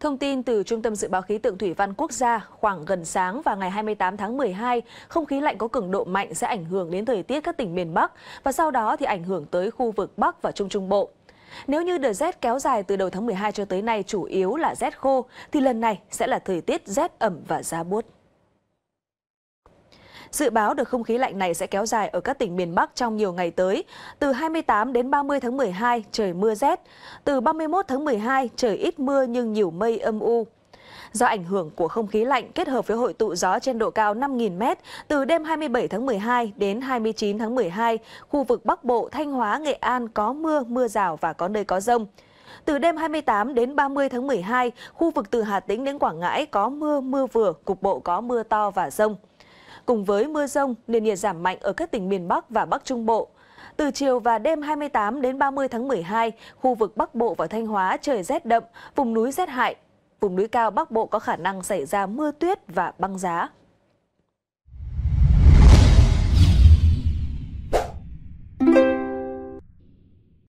Thông tin từ Trung tâm Dự báo Khí tượng Thủy văn Quốc gia, khoảng gần sáng và ngày 28 tháng 12, không khí lạnh có cường độ mạnh sẽ ảnh hưởng đến thời tiết các tỉnh miền Bắc và sau đó thì ảnh hưởng tới khu vực Bắc và Trung Trung Bộ. Nếu như đợt rét kéo dài từ đầu tháng 12 cho tới nay chủ yếu là rét khô, thì lần này sẽ là thời tiết rét ẩm và giá buốt. Dự báo được không khí lạnh này sẽ kéo dài ở các tỉnh miền Bắc trong nhiều ngày tới. Từ 28 đến 30 tháng 12 trời mưa rét, từ 31 tháng 12 trời ít mưa nhưng nhiều mây âm u. Do ảnh hưởng của không khí lạnh kết hợp với hội tụ gió trên độ cao 5.000m, từ đêm 27 tháng 12 đến 29 tháng 12, khu vực Bắc Bộ, Thanh Hóa, Nghệ An có mưa, mưa rào và có nơi có rông. Từ đêm 28 đến 30 tháng 12, khu vực từ Hà Tĩnh đến Quảng Ngãi có mưa, mưa vừa, cục bộ có mưa to và rông cùng với mưa rông nền nhiệt giảm mạnh ở các tỉnh miền Bắc và Bắc Trung Bộ. Từ chiều và đêm 28 đến 30 tháng 12, khu vực Bắc Bộ và Thanh Hóa trời rét đậm, vùng núi rét hại. Vùng núi cao Bắc Bộ có khả năng xảy ra mưa tuyết và băng giá.